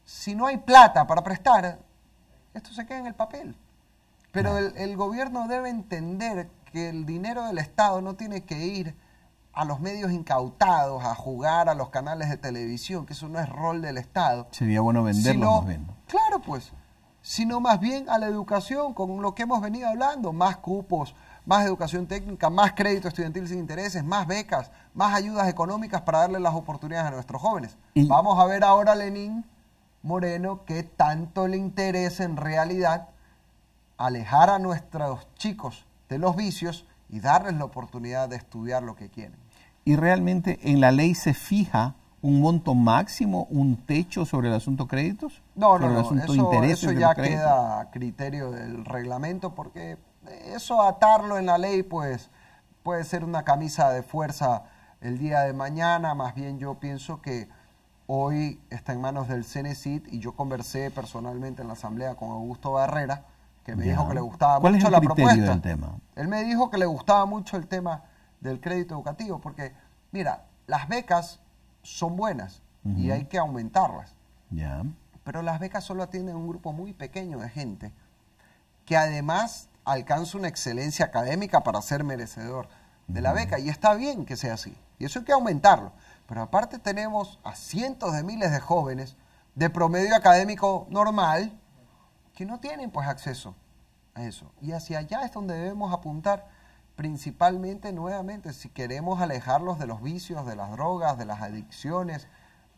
Si no hay plata para prestar, esto se queda en el papel. Pero el, gobierno debe entender que el dinero del Estado no tiene que ir a los medios incautados, a jugar a los canales de televisión, que eso no es rol del Estado. Sería bueno venderlo más bien. Claro, pues, sino más bien a la educación, con lo que hemos venido hablando, más cupos, más educación técnica, más crédito estudiantil sin intereses, más becas, más ayudas económicas para darle las oportunidades a nuestros jóvenes. Vamos a ver ahora, Lenín Moreno, qué tanto le interesa en realidad alejar a nuestros chicos de los vicios y darles la oportunidad de estudiar lo que quieren. Y realmente en la ley se fija un monto máximo, un techo sobre el asunto créditos? No, no, no. Eso, eso, ya queda a criterio del reglamento porque eso atarlo en la ley pues puede ser una camisa de fuerza el día de mañana, más bien yo pienso que hoy está en manos del CENESID y yo conversé personalmente en la asamblea con Augusto Barrera que me dijo que le gustaba mucho el la tema? Él me dijo que le gustaba mucho el tema del crédito educativo, porque, mira, las becas son buenas y hay que aumentarlas. Ya. Pero las becas solo atienden un grupo muy pequeño de gente que además alcanza una excelencia académica para ser merecedor de la beca. Y está bien que sea así. Y eso hay que aumentarlo. Pero aparte tenemos a cientos de miles de jóvenes de promedio académico normal que no tienen pues acceso a eso. Y hacia allá es donde debemos apuntar principalmente nuevamente, si queremos alejarlos de los vicios, de las drogas, de las adicciones,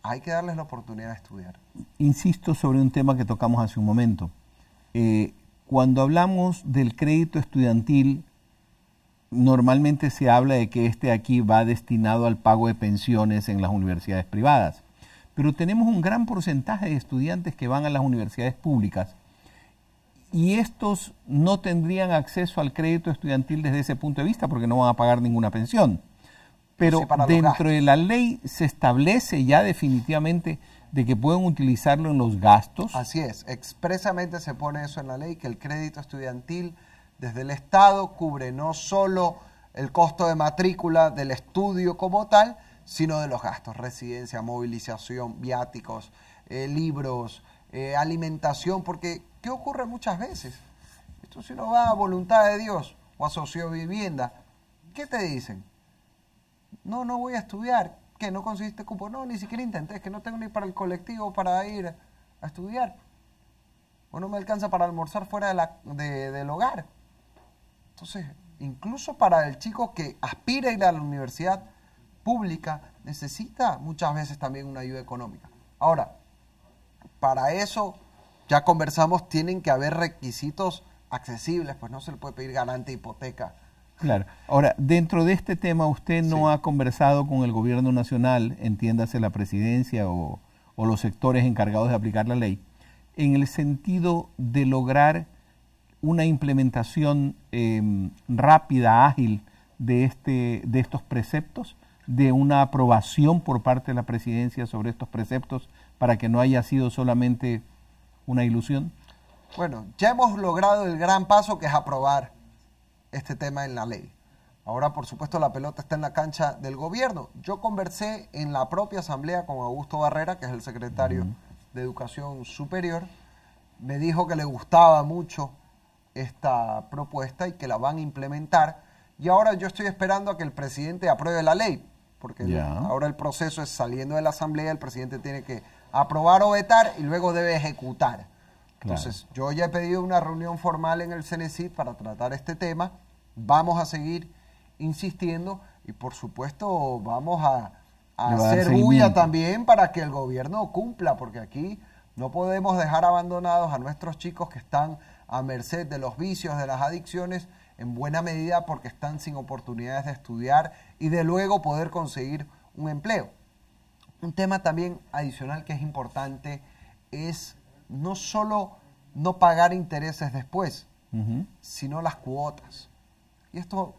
hay que darles la oportunidad de estudiar. Insisto sobre un tema que tocamos hace un momento. Eh, cuando hablamos del crédito estudiantil, normalmente se habla de que este aquí va destinado al pago de pensiones en las universidades privadas, pero tenemos un gran porcentaje de estudiantes que van a las universidades públicas y estos no tendrían acceso al crédito estudiantil desde ese punto de vista porque no van a pagar ninguna pensión. Pero dentro de la ley se establece ya definitivamente de que pueden utilizarlo en los gastos. Así es, expresamente se pone eso en la ley, que el crédito estudiantil desde el Estado cubre no solo el costo de matrícula del estudio como tal, sino de los gastos, residencia, movilización, viáticos, eh, libros, eh, alimentación, porque ¿Qué ocurre muchas veces? Esto si uno va a voluntad de Dios o a vivienda, ¿qué te dicen? No, no voy a estudiar, que no conseguiste cupo, no, ni siquiera intenté, que no tengo ni para el colectivo para ir a estudiar, o no me alcanza para almorzar fuera de la, del hogar. Entonces, incluso para el chico que aspira a ir a la universidad pública, necesita muchas veces también una ayuda económica. Ahora, para eso ya conversamos, tienen que haber requisitos accesibles, pues no se le puede pedir ganante hipoteca. Claro. Ahora, dentro de este tema, usted no ha conversado con el gobierno nacional, entiéndase la presidencia o, los sectores encargados de aplicar la ley, en el sentido de lograr una implementación em, rápida, ágil de, este, de estos preceptos, de una aprobación por parte de la presidencia sobre estos preceptos para que no haya sido solamente una ilusión? Bueno, ya hemos logrado el gran paso que es aprobar este tema en la ley. Ahora, por supuesto, la pelota está en la cancha del gobierno. Yo conversé en la propia asamblea con Augusto Barrera, que es el secretario de Educación Superior. Me dijo que le gustaba mucho esta propuesta y que la van a implementar. Y ahora yo estoy esperando a que el presidente apruebe la ley porque ahora el proceso es saliendo de la asamblea, el presidente tiene que aprobar o vetar y luego debe ejecutar. Entonces, yo ya he pedido una reunión formal en el Cenecit para tratar este tema. Vamos a seguir insistiendo y, por supuesto, vamos a, a hacer bulla también para que el gobierno cumpla, porque aquí no podemos dejar abandonados a nuestros chicos que están a merced de los vicios, de las adicciones en buena medida porque están sin oportunidades de estudiar y de luego poder conseguir un empleo. Un tema también adicional que es importante es no solo no pagar intereses después, sino las cuotas. Y esto,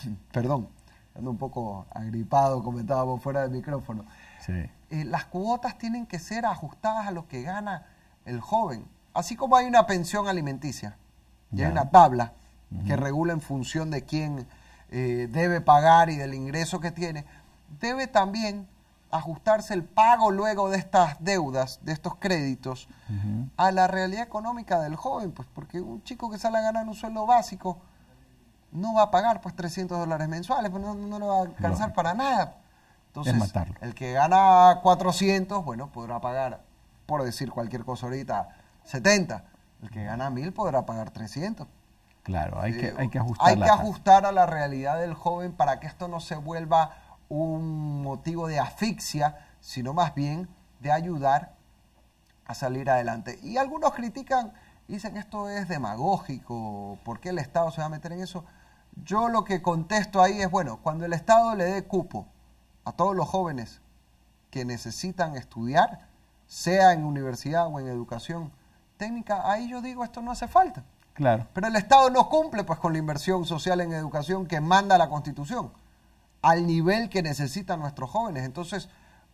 perdón, ando un poco agripado, comentábamos fuera del micrófono. Eh, las cuotas tienen que ser ajustadas a lo que gana el joven. Así como hay una pensión alimenticia, ya hay una tabla que regula en función de quién eh, debe pagar y del ingreso que tiene, debe también ajustarse el pago luego de estas deudas, de estos créditos, a la realidad económica del joven, pues porque un chico que sale a ganar un sueldo básico no va a pagar pues 300 dólares mensuales, pues, no, lo le va a alcanzar para nada. Entonces, el que gana 400, bueno, podrá pagar, por decir cualquier cosa ahorita, 70. El que gana 1000 podrá pagar 300. Claro, hay que, que eh, ajustar. Hay que ajustar a la realidad del joven para que esto no se vuelva un motivo de asfixia, sino más bien de ayudar a salir adelante. Y algunos critican, dicen esto es demagógico, ¿por qué el Estado se va a meter en eso? Yo lo que contesto ahí es, bueno, cuando el Estado le dé cupo a todos los jóvenes que necesitan estudiar, sea en universidad o en educación técnica, ahí yo digo, esto no hace falta. Claro. Pero el Estado no cumple pues con la inversión social en educación que manda la Constitución al nivel que necesitan nuestros jóvenes. Entonces,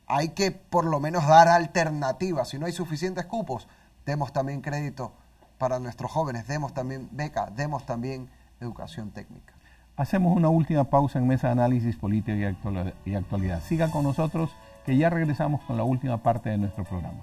hay que por lo menos dar alternativas. Si no hay suficientes cupos, demos también crédito para nuestros jóvenes, demos también beca, demos también educación técnica. Hacemos una última pausa en Mesa de Análisis Político y Actualidad. Siga con nosotros que ya regresamos con la última parte de nuestro programa.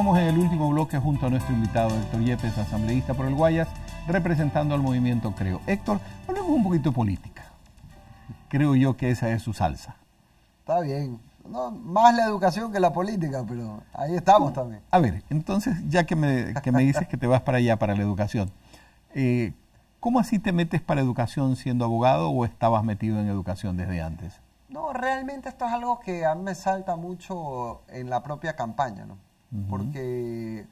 Estamos en el último bloque junto a nuestro invitado Héctor Yepes, asambleísta por el Guayas, representando al movimiento Creo. Héctor, hablemos un poquito de política. Creo yo que esa es su salsa. Está bien. más la educación que la política, pero ahí estamos también. A ver, entonces, ya que me, dices que te vas para allá, para la educación, eh, ¿cómo así te metes para educación siendo abogado o estabas metido en educación desde antes? No, realmente esto es algo que a mí me salta mucho en la propia campaña, ¿no? porque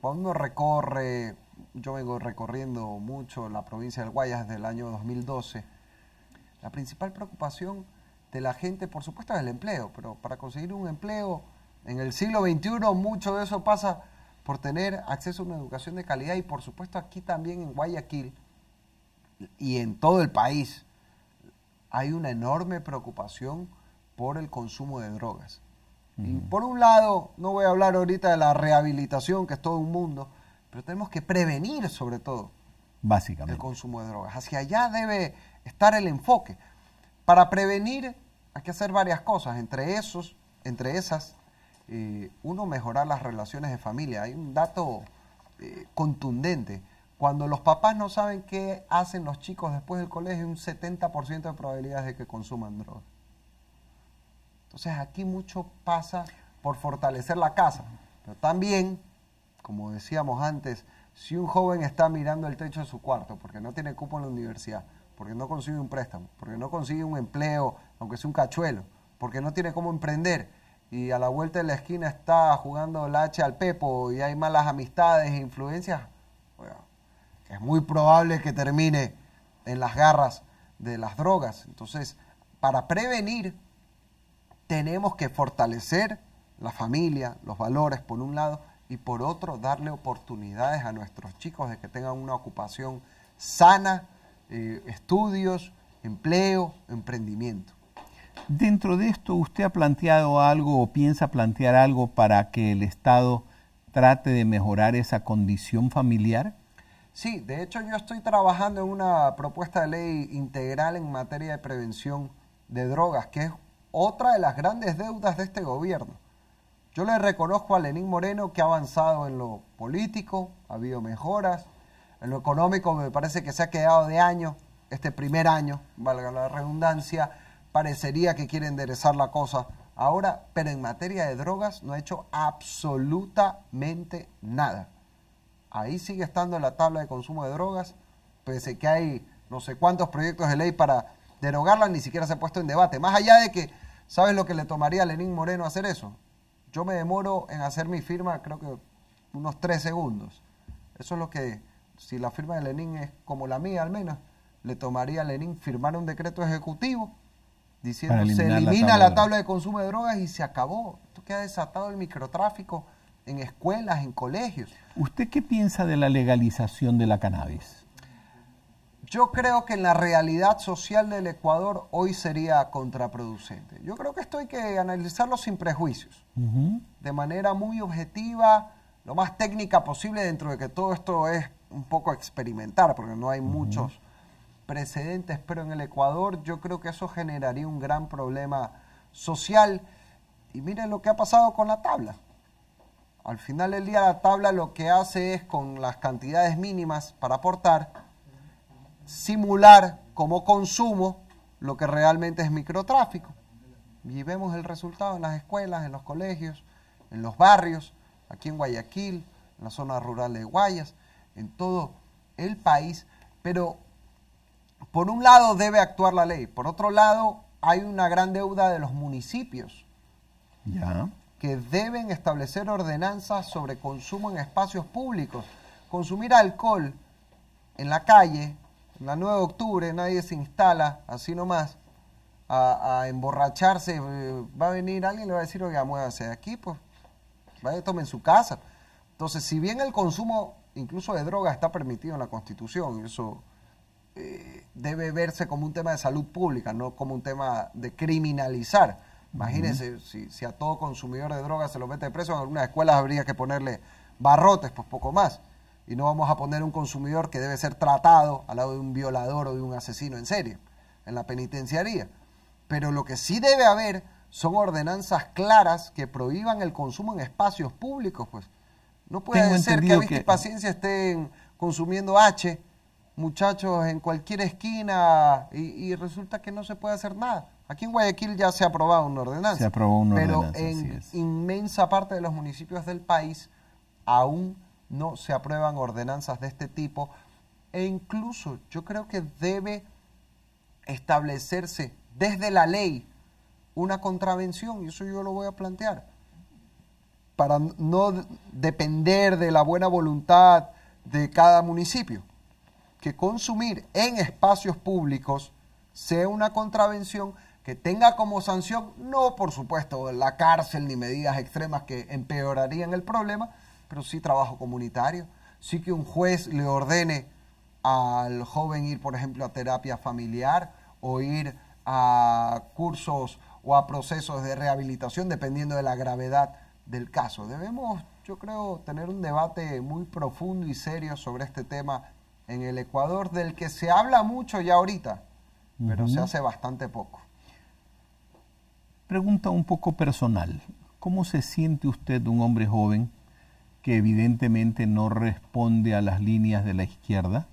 cuando recorre, yo vengo recorriendo mucho la provincia del Guayas desde el año 2012, la principal preocupación de la gente, por supuesto, es el empleo, pero para conseguir un empleo en el siglo XXI mucho de eso pasa por tener acceso a una educación de calidad y por supuesto aquí también en Guayaquil y en todo el país hay una enorme preocupación por el consumo de drogas. Por un lado, no voy a hablar ahorita de la rehabilitación, que es todo un mundo, pero tenemos que prevenir sobre todo Básicamente. el consumo de drogas. Hacia allá debe estar el enfoque. Para prevenir hay que hacer varias cosas, entre, esos, entre esas, eh, uno, mejorar las relaciones de familia. Hay un dato eh, contundente. Cuando los papás no saben qué hacen los chicos después del colegio, un 70% de probabilidades de que consuman drogas. Entonces aquí mucho pasa por fortalecer la casa, pero también, como decíamos antes, si un joven está mirando el techo de su cuarto porque no tiene cupo en la universidad, porque no consigue un préstamo, porque no consigue un empleo, aunque sea un cachuelo, porque no tiene cómo emprender y a la vuelta de la esquina está jugando el hacha al pepo y hay malas amistades e influencias, es muy probable que termine en las garras de las drogas. Entonces, para prevenir tenemos que fortalecer la familia, los valores por un lado y por otro darle oportunidades a nuestros chicos de que tengan una ocupación sana, eh, estudios, empleo, emprendimiento. Dentro de esto, ¿usted ha planteado algo o piensa plantear algo para que el Estado trate de mejorar esa condición familiar? Sí, de hecho yo estoy trabajando en una propuesta de ley integral en materia de prevención de drogas, que es otra de las grandes deudas de este gobierno. Yo le reconozco a Lenín Moreno que ha avanzado en lo político, ha habido mejoras, en lo económico me parece que se ha quedado de año, este primer año, valga la redundancia, parecería que quiere enderezar la cosa ahora, pero en materia de drogas no ha hecho absolutamente nada. Ahí sigue estando la tabla de consumo de drogas, pese que hay no sé cuántos proyectos de ley para derogarla, ni siquiera se ha puesto en debate. Más allá de que ¿Sabes lo que le tomaría a Lenín Moreno hacer eso? Yo me demoro en hacer mi firma, creo que unos tres segundos. Eso es lo que, si la firma de Lenín es como la mía al menos, le tomaría a Lenín firmar un decreto ejecutivo diciendo se elimina la tabla. la tabla de consumo de drogas y se acabó. Esto que ha desatado el microtráfico en escuelas, en colegios. ¿Usted qué piensa de la legalización de la cannabis? Yo creo que en la realidad social del Ecuador hoy sería contraproducente. Yo creo que esto hay que analizarlo sin prejuicios, de manera muy objetiva, lo más técnica posible dentro de que todo esto es un poco experimentar, porque no hay muchos precedentes, pero en el Ecuador yo creo que eso generaría un gran problema social. Y miren lo que ha pasado con la tabla. Al final del día la tabla lo que hace es con las cantidades mínimas para aportar, simular como consumo lo que realmente es microtráfico. Y vemos el resultado en las escuelas, en los colegios, en los barrios, aquí en Guayaquil, en la zona rural de Guayas, en todo el país. Pero por un lado debe actuar la ley, por otro lado hay una gran deuda de los municipios. Que deben establecer ordenanzas sobre consumo en espacios públicos. Consumir alcohol en la calle la 9 de octubre nadie se instala así nomás a, a emborracharse. Eh, va a venir alguien y le va a decir, oiga, muévase de aquí, pues vaya, tomen su casa. Entonces, si bien el consumo incluso de drogas está permitido en la Constitución, eso eh, debe verse como un tema de salud pública, no como un tema de criminalizar. Imagínense, si, a todo consumidor de drogas se lo mete preso, en algunas escuelas habría que ponerle barrotes, pues poco más y no vamos a poner un consumidor que debe ser tratado al lado de un violador o de un asesino en serie, en la penitenciaría. Pero lo que sí debe haber son ordenanzas claras que prohíban el consumo en espacios públicos, pues. No puede ser que a paciencia estén consumiendo H, muchachos, en cualquier esquina y, resulta que no se puede hacer nada. Aquí en Guayaquil ya se ha aprobado una ordenanza. Se aprobó una ordenanza. Pero en inmensa parte de los municipios del país aún no se aprueban ordenanzas de este tipo e incluso yo creo que debe establecerse desde la ley una contravención, y eso yo lo voy a plantear, para no depender de la buena voluntad de cada municipio. Que consumir en espacios públicos sea una contravención que tenga como sanción, no por supuesto la cárcel ni medidas extremas que empeorarían el problema, pero sí trabajo comunitario. Sí que un juez le ordene al joven ir, por ejemplo, a terapia familiar o ir a cursos o a procesos de rehabilitación, dependiendo de la gravedad del caso. Debemos, yo creo, tener un debate muy profundo y serio sobre este tema en el Ecuador, del que se habla mucho ya ahorita, pero se hace bastante poco. Pregunta un poco personal. ¿Cómo se siente usted, un hombre joven, que evidentemente no responde a las líneas de la izquierda?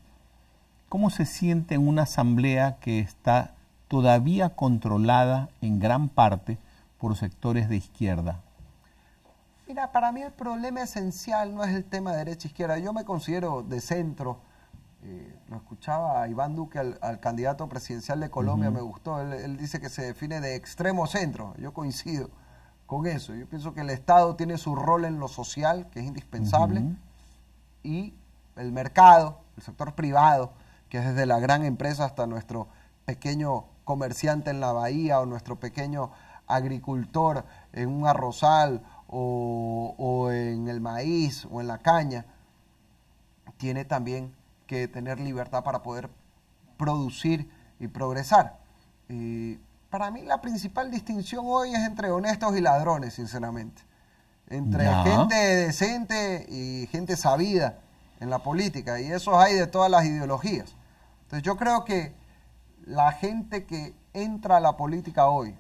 ¿Cómo se siente en una asamblea que está todavía controlada en gran parte por sectores de izquierda? Mira, para mí el problema esencial no es el tema de derecha-izquierda. E Yo me considero de centro. Eh, lo escuchaba Iván Duque, al, candidato presidencial de Colombia, me gustó. él, dice que se define de extremo centro. Yo coincido con eso. Yo pienso que el Estado tiene su rol en lo social, que es indispensable, y el mercado, el sector privado, que es desde la gran empresa hasta nuestro pequeño comerciante en la bahía o nuestro pequeño agricultor en un arrozal o, en el maíz o en la caña, tiene también que tener libertad para poder producir y progresar para mí la principal distinción hoy es entre honestos y ladrones, sinceramente. Entre gente decente y gente sabida en la política. Y eso hay de todas las ideologías. Entonces yo creo que la gente que entra a la política hoy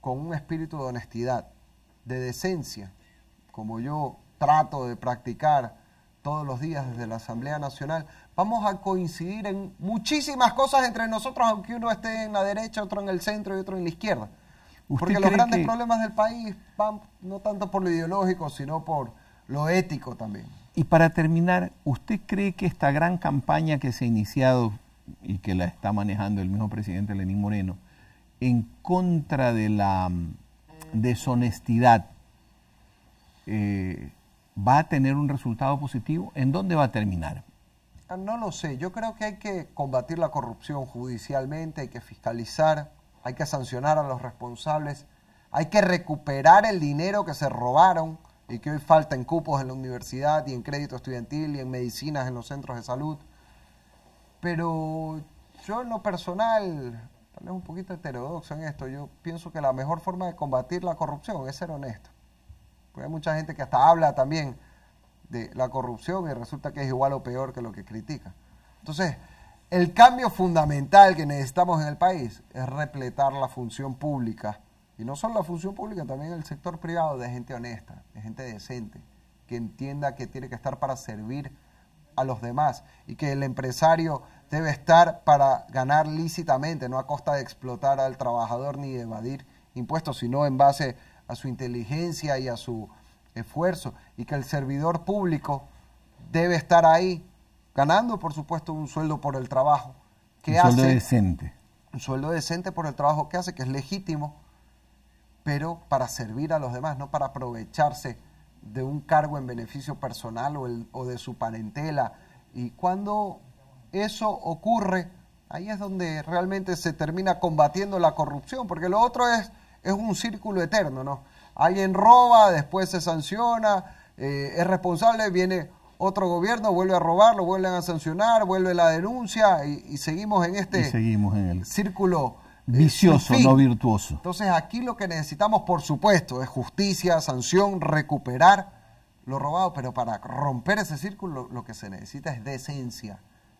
con un espíritu de honestidad, de decencia, como yo trato de practicar, todos los días desde la Asamblea Nacional. Vamos a coincidir en muchísimas cosas entre nosotros, aunque uno esté en la derecha, otro en el centro y otro en la izquierda. Porque los grandes problemas del país van no tanto por lo ideológico, sino por lo ético también. Y para terminar, ¿usted cree que esta gran campaña que se ha iniciado y que la está manejando el mismo presidente Lenín Moreno en contra de la mm, deshonestidad eh, va a tener un resultado positivo, ¿en dónde va a terminar? Ah, no lo sé, yo creo que hay que combatir la corrupción judicialmente, hay que fiscalizar, hay que sancionar a los responsables, hay que recuperar el dinero que se robaron y que hoy falta en cupos en la universidad y en crédito estudiantil y en medicinas en los centros de salud. Pero yo en lo personal, tal vez un poquito heterodoxo en esto, yo pienso que la mejor forma de combatir la corrupción es ser honesto. Porque hay mucha gente que hasta habla también de la corrupción y resulta que es igual o peor que lo que critica. Entonces, el cambio fundamental que necesitamos en el país es repletar la función pública. Y no solo la función pública, también el sector privado de gente honesta, de gente decente, que entienda que tiene que estar para servir a los demás y que el empresario debe estar para ganar lícitamente, no a costa de explotar al trabajador ni de evadir impuestos, sino en base a su inteligencia y a su esfuerzo, y que el servidor público debe estar ahí, ganando, por supuesto, un sueldo por el trabajo. Que un sueldo decente. Un sueldo decente por el trabajo que hace, que es legítimo, pero para servir a los demás, no para aprovecharse de un cargo en beneficio personal o de su parentela. Y cuando eso ocurre, ahí es donde realmente se termina combatiendo la corrupción, porque lo otro es es un círculo eterno, ¿no? Alguien roba, después se sanciona, eh, es responsable, viene otro gobierno, vuelve a robar, lo vuelven a sancionar, vuelve la denuncia y, seguimos en este círculo eh, vicioso, no virtuoso. Entonces aquí lo que necesitamos, por supuesto, es justicia, sanción, recuperar lo robado, pero para romper ese círculo lo que se necesita es decencia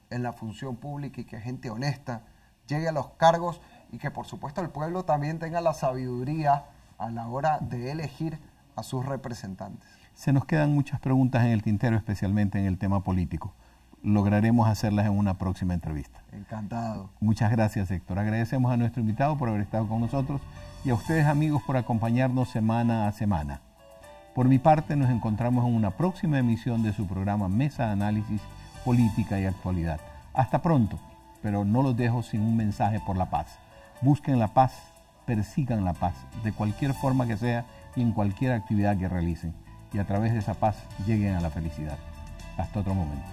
en la función pública y que gente honesta llegue a los cargos y que por supuesto el pueblo también tenga la sabiduría a la hora de elegir a sus representantes. Se nos quedan muchas preguntas en el tintero, especialmente en el tema político. Lograremos hacerlas en una próxima entrevista. Encantado. Muchas gracias, Héctor. Agradecemos a nuestro invitado por haber estado con nosotros y a ustedes, amigos, por acompañarnos semana a semana. Por mi parte, nos encontramos en una próxima emisión de su programa Mesa de Análisis, Política y Actualidad. Hasta pronto, pero no los dejo sin un mensaje por la paz busquen la paz, persigan la paz, de cualquier forma que sea y en cualquier actividad que realicen. Y a través de esa paz lleguen a la felicidad. Hasta otro momento.